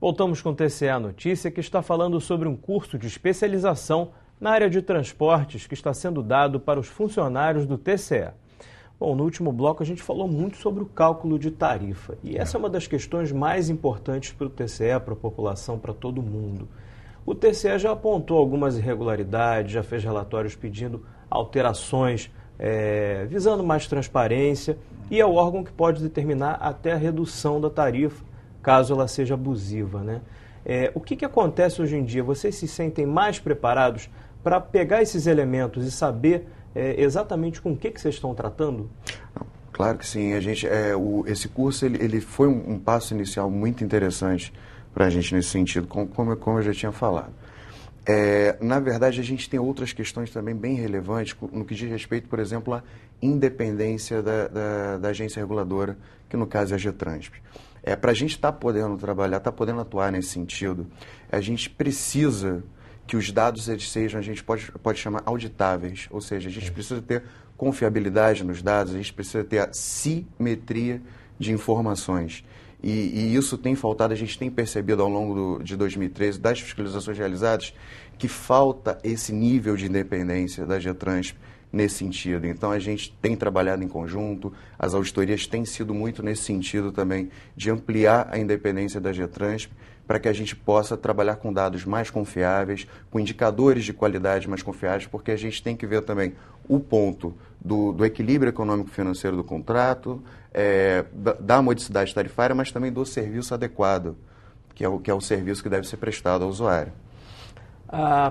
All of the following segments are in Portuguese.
Voltamos com o TCE Notícia, que está falando sobre um curso de especialização na área de transportes que está sendo dado para os funcionários do TCE. Bom, no último bloco a gente falou muito sobre o cálculo de tarifa e essa é uma das questões mais importantes para o TCE, para a população, para todo mundo. O TCE já apontou algumas irregularidades, já fez relatórios pedindo alterações, é, visando mais transparência e é o órgão que pode determinar até a redução da tarifa caso ela seja abusiva, né? É, o que, que acontece hoje em dia? Vocês se sentem mais preparados para pegar esses elementos e saber é, exatamente com o que, que vocês estão tratando? Claro que sim. A gente, é, o, esse curso ele, ele foi um, um passo inicial muito interessante para a gente nesse sentido, como, como, como eu já tinha falado. É, na verdade, a gente tem outras questões também bem relevantes no que diz respeito, por exemplo, à independência da, da, da agência reguladora, que no caso é a Getransp. É, Para a gente estar tá podendo trabalhar, estar tá podendo atuar nesse sentido, a gente precisa que os dados eles sejam, a gente pode, pode chamar auditáveis, ou seja, a gente precisa ter confiabilidade nos dados, a gente precisa ter a simetria de informações. E, e, isso tem faltado, a gente tem percebido ao longo do, de 2013, das fiscalizações realizadas, que falta esse nível de independência da Getransp nesse sentido. Então a gente tem trabalhado em conjunto, as auditorias têm sido muito nesse sentido também, de ampliar a independência da Getransp para que a gente possa trabalhar com dados mais confiáveis, com indicadores de qualidade mais confiáveis, porque a gente tem que ver também o ponto do, do equilíbrio econômico-financeiro do contrato, é, da, da modicidade tarifária, mas também do serviço adequado, que é o, que é o serviço que deve ser prestado ao usuário.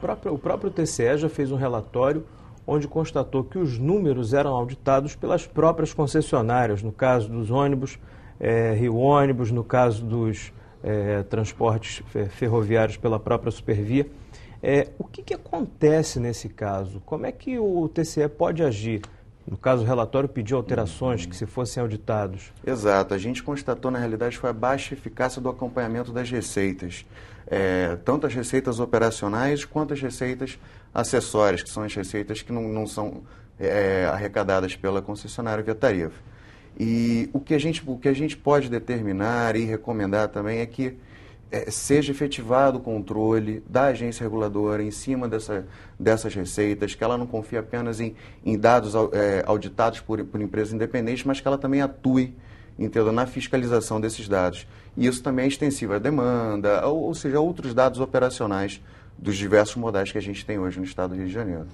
Própria, o próprio TCE já fez um relatório onde constatou que os números eram auditados pelas próprias concessionárias, no caso dos ônibus, é, Rio Ônibus, no caso dos é, transportes ferroviários pela própria Supervia. É, o que, que acontece nesse caso? Como é que o TCE pode agir? No caso, o relatório pediu alterações que se fossem auditados. Exato. A gente constatou, na realidade, foi a baixa eficácia do acompanhamento das receitas. É, tanto as receitas operacionais quanto as receitas acessórias, que são as receitas que não, não são é, arrecadadas pela concessionária via tarifa. E o que, a gente, o que a gente pode determinar e recomendar também é que é, seja efetivado o controle da agência reguladora em cima dessa, dessas receitas, que ela não confie apenas em, em dados é, auditados por, por empresas independentes, mas que ela também atue entendeu, na fiscalização desses dados. E isso também é extensivo à demanda, ou, ou seja, a outros dados operacionais dos diversos modais que a gente tem hoje no estado do Rio de Janeiro.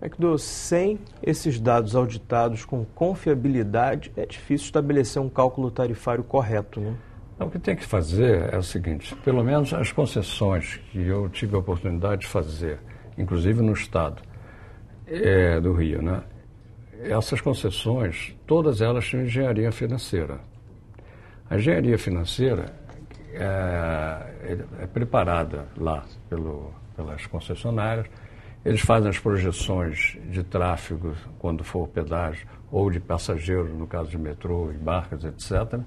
McDo, é sem esses dados auditados com confiabilidade, é difícil estabelecer um cálculo tarifário correto, né? o que tem que fazer é o seguinte, pelo menos as concessões que eu tive a oportunidade de fazer, inclusive no estado é, do Rio, né? Essas concessões, todas elas tinham engenharia financeira. A engenharia financeira é, é preparada lá pelo pelas concessionárias. Eles fazem as projeções de tráfego quando for pedágio ou de passageiro, no caso de metrô e barcas, etc.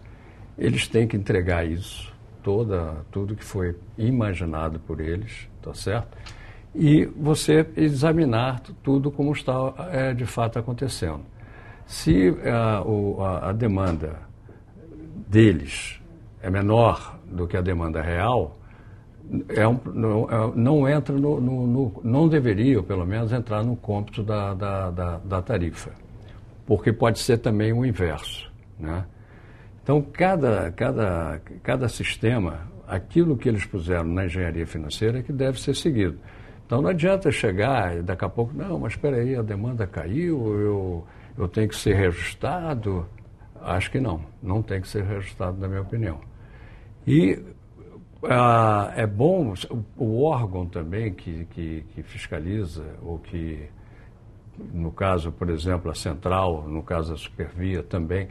Eles têm que entregar isso, toda, tudo que foi imaginado por eles, tá certo? E você examinar tudo como está é, de fato acontecendo. Se a, é, o, a, a demanda deles é menor do que a demanda real, é um, não, é, não, entra no, no, no, não deveria, pelo menos, entrar no cômputo da, da, da, da tarifa, porque pode ser também o inverso. Né? Então, cada, cada, cada sistema, aquilo que eles puseram na engenharia financeira é que deve ser seguido. Então, não adianta chegar e daqui a pouco, não, mas espera aí, a demanda caiu, eu, eu tenho que ser reajustado. Acho que não, não tem que ser reajustado, na minha opinião. E ah, é bom, o, o órgão também que, que, que, fiscaliza, ou que, no caso, por exemplo, a central, no caso a supervia também,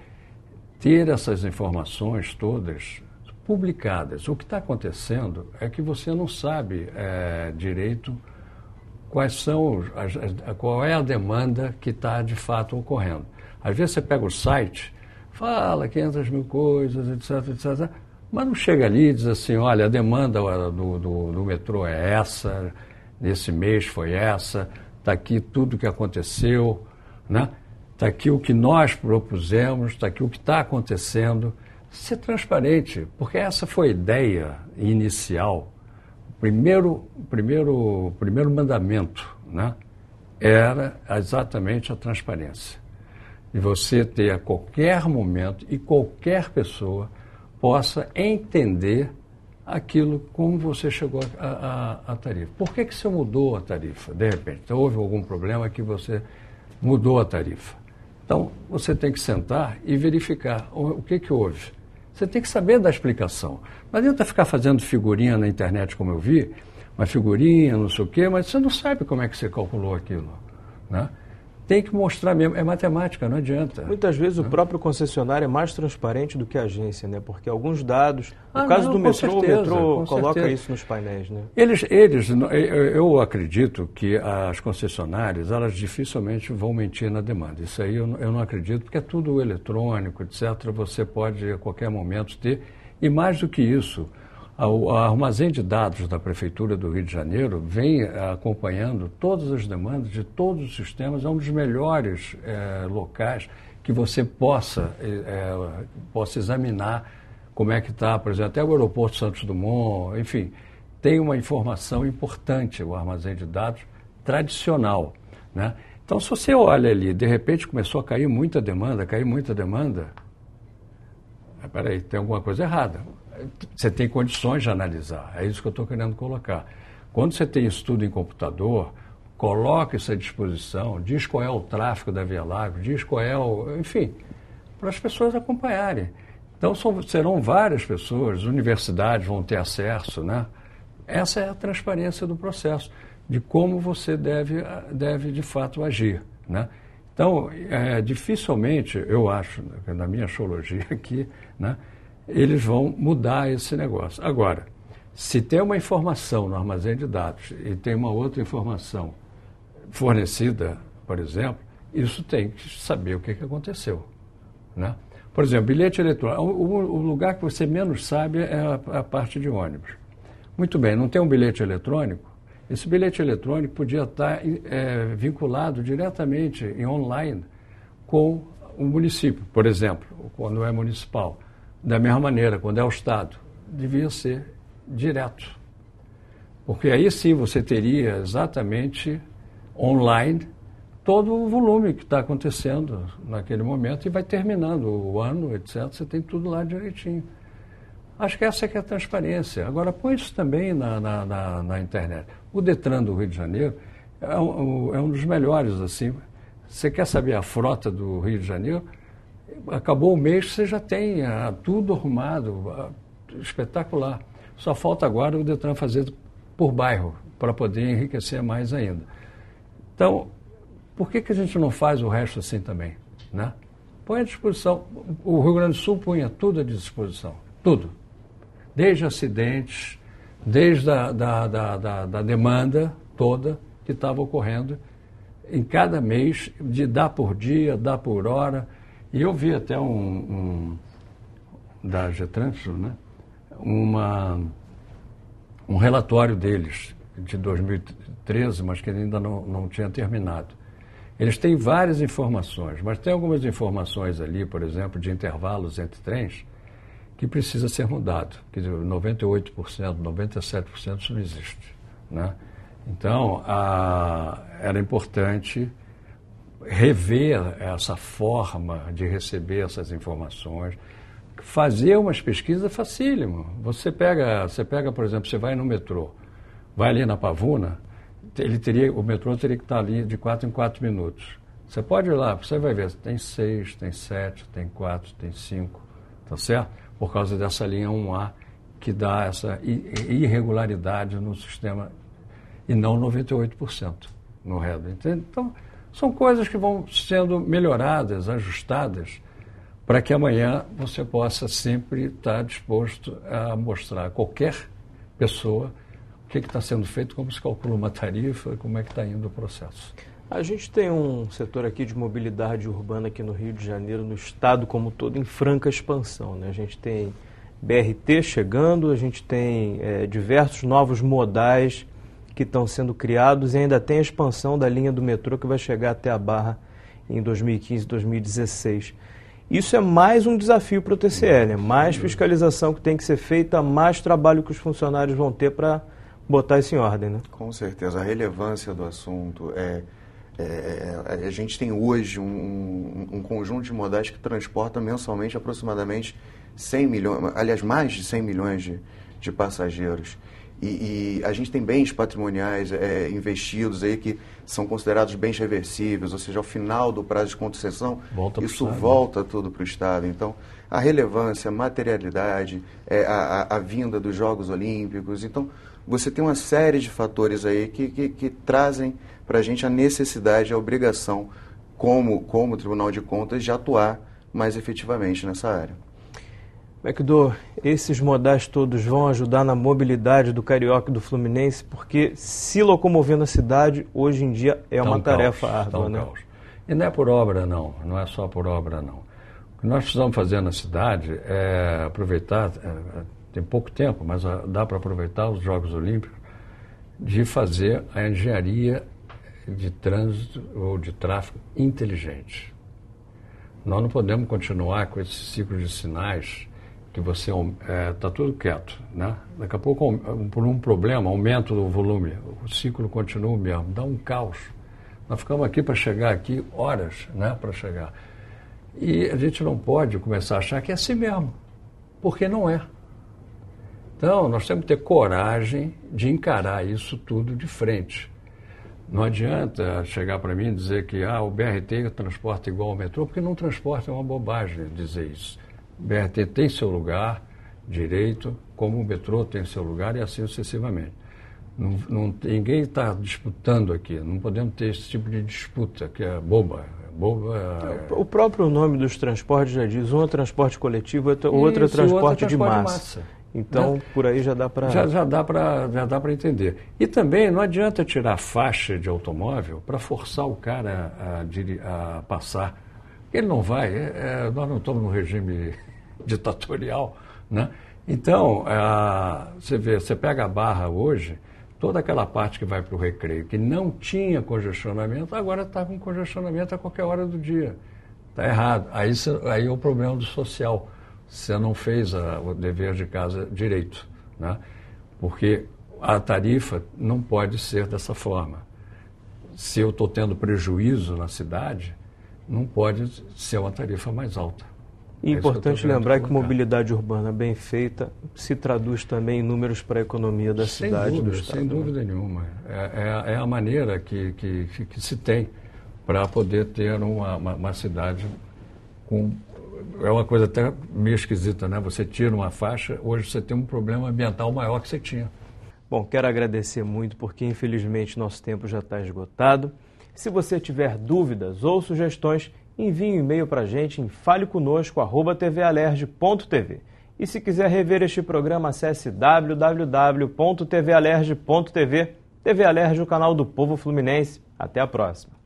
ter essas informações todas publicadas. O que está acontecendo é que você não sabe é, direito quais são as, qual é a demanda que está de fato ocorrendo. Às vezes você pega o site, fala 500 mil coisas, etc, etc mas não chega ali e diz assim, olha, a demanda do, do, do metrô é essa, nesse mês foi essa, está aqui tudo o que aconteceu, né? Está aqui o que nós propusemos, está aqui o que está acontecendo. Ser transparente, porque essa foi a ideia inicial. O primeiro, primeiro, primeiro mandamento né? era exatamente a transparência. E você ter a qualquer momento e qualquer pessoa possa entender aquilo, como você chegou à tarifa. Por que, que você mudou a tarifa? De repente, houve algum problema que você mudou a tarifa. Então, você tem que sentar e verificar o, o que, que houve. Você tem que saber da explicação. Não adianta ficar fazendo figurinha na internet, como eu vi, uma figurinha, não sei o quê, mas você não sabe como é que você calculou aquilo. Né? tem que mostrar mesmo. É matemática, não adianta. Muitas vezes não. o próprio concessionário é mais transparente do que a agência, né? Porque alguns dados. No ah, caso não, do metrô, certeza, o metrô coloca certeza. isso nos painéis, né? Eles, eles, eu acredito que as concessionárias, elas dificilmente vão mentir na demanda. Isso aí eu, não acredito, porque é tudo eletrônico, etc. Você pode a qualquer momento ter. E mais do que isso, o armazém de dados da Prefeitura do Rio de Janeiro vem eh, acompanhando todas as demandas de todos os sistemas, é um dos melhores é, locais que você possa, é, possa examinar como é que está, por exemplo, até o aeroporto Santos Dumont, enfim, tem uma informação importante o armazém de dados tradicional. Né? Então, se você olha ali, de repente começou a cair muita demanda, cair muita demanda, ah, peraí, tem alguma coisa errada você tem condições de analisar. É isso que eu estou querendo colocar. Quando você tem estudo em computador, coloca isso à disposição, diz qual é o tráfego da Via Lago, diz qual é o. enfim, para as pessoas acompanharem. Então são, serão várias pessoas, universidades vão ter acesso, né? Essa é a transparência do processo, de como você deve, deve de fato agir, né? Então, é, dificilmente, eu acho, na minha astrologia aqui, né? eles vão mudar esse negócio. Agora, se tem uma informação no armazém de dados e tem uma outra informação fornecida, por exemplo, isso tem que saber o que, que aconteceu. Né? Por exemplo, bilhete eletrônico. O, lugar que você menos sabe é a, a parte de ônibus. Muito bem, não tem um bilhete eletrônico? Esse bilhete eletrônico podia estar é, vinculado diretamente em online com o município, por exemplo, quando é municipal. Da mesma maneira, quando é o Estado, devia ser direto. Porque aí sim você teria exatamente online todo o volume que está acontecendo naquele momento e vai terminando o ano, etc. Você tem tudo lá direitinho. Acho que essa é que é a transparência. Agora, põe isso também na, na, na, na internet. O Detran do Rio de Janeiro é um, é um dos melhores, assim. Você quer saber a frota do Rio de Janeiro? acabou o mês, você já tem ah, tudo arrumado, ah, espetacular. Só falta agora o Detran fazer por bairro, para poder enriquecer mais ainda. Então, por que, que a gente não faz o resto assim também? Né? Põe à disposição. O Rio Grande do Sul punha tudo à disposição, tudo. Desde acidentes, desde a da, da, da, da demanda toda que estava ocorrendo em cada mês, de dar por dia, dar por hora, e eu vi até um, um da Getranso, né? Uma, um relatório deles de 2013, mas que ainda não, não tinha terminado. Eles têm várias informações, mas tem algumas informações ali, por exemplo, de intervalos entre trens, que precisa ser mudado. Quer dizer, 98%, 97% isso não existe. Né? Então, a, era importante rever essa forma de receber essas informações. Fazer umas pesquisas é facílimo. Você pega, você pega, por exemplo, você vai no metrô, vai ali na Pavuna, ele teria, o metrô teria que estar ali de 4 em 4 minutos. Você pode ir lá, você vai ver, tem 6, tem 7, tem 4, tem 5, tá certo? Por causa dessa linha 1A que dá essa irregularidade no sistema e não 98% no resto. Então, são coisas que vão sendo melhoradas, ajustadas, para que amanhã você possa sempre estar disposto a mostrar a qualquer pessoa o é que está sendo feito, como se calcula uma tarifa, como é que está indo o processo. A gente tem um setor aqui de mobilidade urbana aqui no Rio de Janeiro, no estado como todo, em franca expansão. Né? A gente tem BRT chegando, a gente tem é, diversos novos modais que estão sendo criados e ainda tem a expansão da linha do metrô que vai chegar até a Barra em 2015, 2016. Isso é mais um desafio para o TCL, é mais fiscalização que tem que ser feita, mais trabalho que os funcionários vão ter para botar isso em ordem. Né? Com certeza, a relevância do assunto é, é, é a gente tem hoje um, um, conjunto de modais que transporta mensalmente aproximadamente 100 milhões, aliás, mais de 100 milhões de, de passageiros. E, e, a gente tem bens patrimoniais é, investidos aí que são considerados bens reversíveis, ou seja, ao final do prazo de concessão, volta isso estado, né? volta né? tudo para o Estado. Então, a relevância, a materialidade, é, a, a, a, vinda dos Jogos Olímpicos. Então, você tem uma série de fatores aí que, que, que trazem para a gente a necessidade, a obrigação, como, como Tribunal de Contas, de atuar mais efetivamente nessa área. McDo, é esses modais todos vão ajudar na mobilidade do carioca e do fluminense, porque se locomover na cidade hoje em dia é tá uma tarefa árdua, tá né? E não é por obra não, não é só por obra não. O que nós precisamos fazer na cidade é aproveitar, é, tem pouco tempo, mas ah, dá para aproveitar os Jogos Olímpicos, de fazer a engenharia de trânsito ou de tráfego inteligente. Nós não podemos continuar com esse ciclo de sinais que você está é, tá tudo quieto, né? Daqui a pouco, por um problema, aumento do volume, o ciclo continua o mesmo, dá um caos. Nós ficamos aqui para chegar aqui horas, né, para chegar. E a gente não pode começar a achar que é assim mesmo, porque não é. Então, nós temos que ter coragem de encarar isso tudo de frente. Não adianta chegar para mim e dizer que ah, o BRT transporta igual ao metrô, porque não transporta, é uma bobagem dizer isso. BRT tem seu lugar direito, como o metrô tem seu lugar e assim sucessivamente. Não, não, ninguém está disputando aqui, não podemos ter esse tipo de disputa, que é boba. É boba é... é o próprio nome dos transportes já né, diz, um é transporte coletivo, é outro, outro é transporte, de massa. massa. Né? Então, né? por aí já dá para... Já, já dá para entender. E também não adianta tirar faixa de automóvel para forçar o cara a, a, a passar ele não vai, é, é, nós não estamos num regime ditatorial. Né? Então, é, você, vê, você pega a barra hoje, toda aquela parte que vai para o recreio, que não tinha congestionamento, agora está com congestionamento a qualquer hora do dia. Está errado. Aí, aí é o problema do social. Você não fez a, o dever de casa direito. Né? Porque a tarifa não pode ser dessa forma. Se eu estou tendo prejuízo na cidade, não pode ser uma tarifa mais alta. E é importante lembrar que mobilidade urbana bem feita se traduz também em números para a economia da sem cidade. Dúvida, Sem né? dúvida nenhuma. É, é, é a maneira que, que, que se tem para poder ter uma, uma, uma cidade com é uma coisa até meio esquisita, né? Você tira uma faixa, hoje você tem um problema ambiental maior que você tinha. Bom, quero agradecer muito porque infelizmente nosso tempo já está esgotado. Se você tiver dúvidas ou sugestões, envie um e-mail para a gente em faleconosco.tvalerge.tv. E se quiser rever este programa, acesse www.tvalerge.tv. TV Alerge, o canal do povo fluminense. Até a próxima.